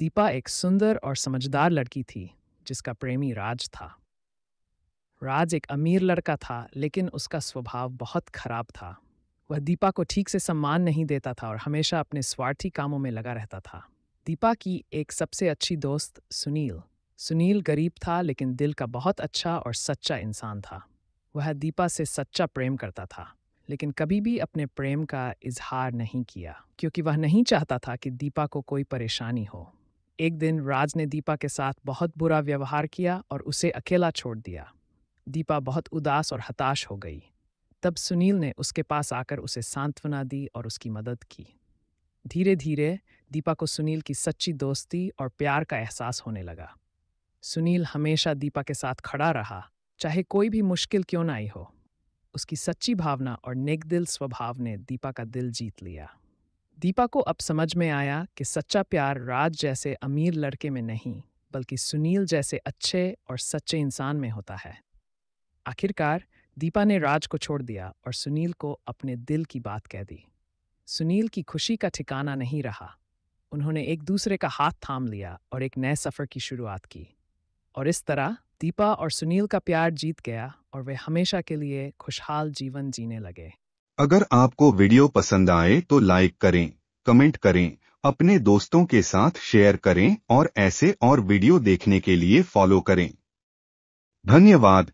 दीपा एक सुंदर और समझदार लड़की थी जिसका प्रेमी राज था राज एक अमीर लड़का था लेकिन उसका स्वभाव बहुत खराब था वह दीपा को ठीक से सम्मान नहीं देता था और हमेशा अपने स्वार्थी कामों में लगा रहता था दीपा की एक सबसे अच्छी दोस्त सुनील सुनील गरीब था लेकिन दिल का बहुत अच्छा और सच्चा इंसान था वह दीपा से सच्चा प्रेम करता था लेकिन कभी भी अपने प्रेम का इजहार नहीं किया क्योंकि वह नहीं चाहता था कि दीपा को कोई परेशानी हो एक दिन राज ने दीपा के साथ बहुत बुरा व्यवहार किया और उसे अकेला छोड़ दिया दीपा बहुत उदास और हताश हो गई तब सुनील ने उसके पास आकर उसे सांत्वना दी और उसकी मदद की धीरे धीरे दीपा को सुनील की सच्ची दोस्ती और प्यार का एहसास होने लगा सुनील हमेशा दीपा के साथ खड़ा रहा चाहे कोई भी मुश्किल क्यों ना आई हो उसकी सच्ची भावना और नेकदिल स्वभाव ने दीपा का दिल जीत लिया दीपा को अब समझ में आया कि सच्चा प्यार राज जैसे अमीर लड़के में नहीं बल्कि सुनील जैसे अच्छे और सच्चे इंसान में होता है आखिरकार दीपा ने राज को छोड़ दिया और सुनील को अपने दिल की बात कह दी सुनील की खुशी का ठिकाना नहीं रहा उन्होंने एक दूसरे का हाथ थाम लिया और एक नए सफ़र की शुरुआत की और इस तरह दीपा और सुनील का प्यार जीत गया और वे हमेशा के लिए खुशहाल जीवन जीने लगे अगर आपको वीडियो पसंद आए तो लाइक करें कमेंट करें अपने दोस्तों के साथ शेयर करें और ऐसे और वीडियो देखने के लिए फॉलो करें धन्यवाद